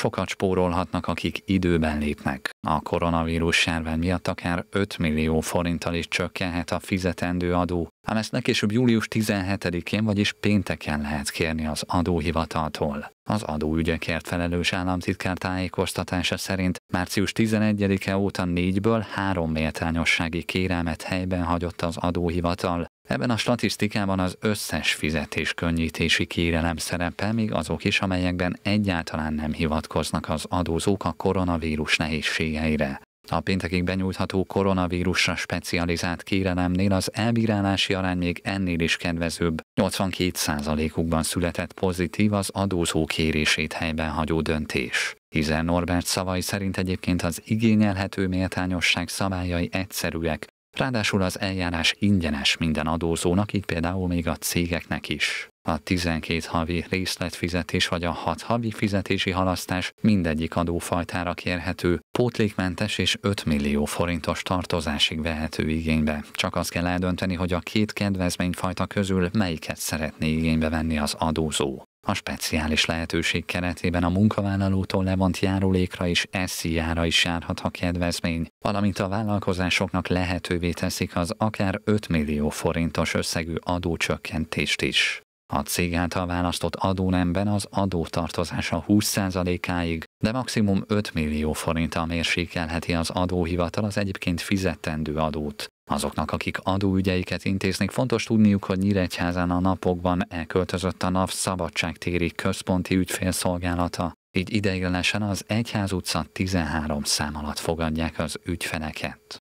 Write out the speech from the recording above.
sokat spórolhatnak, akik időben lépnek. A koronavírus járvány miatt akár 5 millió forinttal is csökkenhet a fizetendő adó, ám ezt legkésőbb július 17-én, vagyis pénteken lehet kérni az adóhivataltól. Az adóügyekért felelős államtitkár tájékoztatása szerint március 11-e óta négyből három méltányossági kérelmet helyben hagyott az adóhivatal, Ebben a statisztikában az összes fizetés könnyítési kérelem szerepel, még azok is, amelyekben egyáltalán nem hivatkoznak az adózók a koronavírus nehézségeire. A péntekig benyújtható koronavírusra specializált kérelemnél az elbírálási arány még ennél is kedvezőbb. 82%-ukban született pozitív az adózó kérését helyben hagyó döntés. Hizel Norbert szavai szerint egyébként az igényelhető méltányosság szabályai egyszerűek, Ráadásul az eljárás ingyenes minden adózónak, így például még a cégeknek is. A 12 havi részletfizetés vagy a 6 havi fizetési halasztás mindegyik adófajtára kérhető, pótlékmentes és 5 millió forintos tartozásig vehető igénybe. Csak azt kell eldönteni, hogy a két kedvezményfajta közül melyiket szeretné igénybe venni az adózó. A speciális lehetőség keretében a munkavállalótól levont járulékra és SZIA-ra is járhat a kedvezmény, valamint a vállalkozásoknak lehetővé teszik az akár 5 millió forintos összegű adócsökkentést is. A cég által választott adónemben az tartozása 20%-áig, de maximum 5 millió forinttal mérsékelheti az adóhivatal az egyébként fizetendő adót. Azoknak, akik adóügyeiket intéznek, fontos tudniuk, hogy Nyíregyházán a napokban elköltözött a NAV szabadságtéri központi ügyfélszolgálata. Így ideiglenesen az Egyház utca 13 szám alatt fogadják az ügyfeleket.